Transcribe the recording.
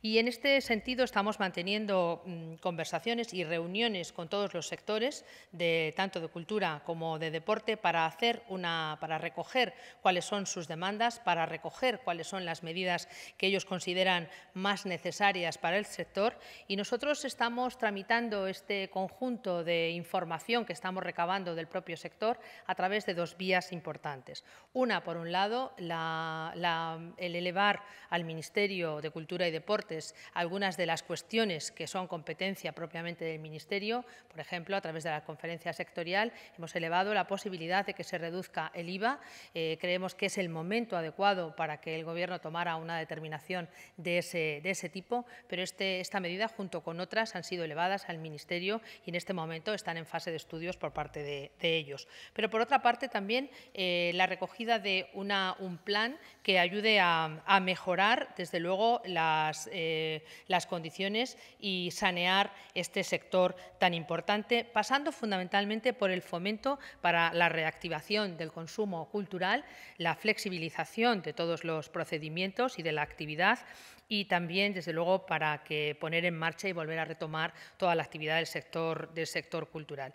Y en este sentido estamos manteniendo mm, conversaciones y reuniones con todos los sectores, de, tanto de cultura como de deporte, para, hacer una, para recoger cuáles son sus demandas, para recoger cuáles son las medidas que ellos consideran más necesarias para el sector. Y nosotros estamos tramitando este conjunto de información que estamos recabando del propio sector a través de dos vías importantes. Una, por un lado, el elevar al Ministerio de Cultura y Deporte algunas de las cuestiones que son competencia propiamente del Ministerio. Por ejemplo, a través de la conferencia sectorial hemos elevado la posibilidad de que se reduzca el IVA. Eh, creemos que es el momento adecuado para que el Gobierno tomara una determinación de ese, de ese tipo, pero este, esta medida, junto con otras, han sido elevadas al Ministerio y en este momento están en fase de estudios por parte de, ellos. Pero, por otra parte, también eh, la recogida de un plan que ayude a mejorar, desde luego, las eh, eh, las condiciones y sanear este sector tan importante, pasando fundamentalmente por el fomento para la reactivación del consumo cultural, la flexibilización de todos los procedimientos y de la actividad y también, desde luego, para que poner en marcha y volver a retomar toda la actividad del sector, del sector cultural.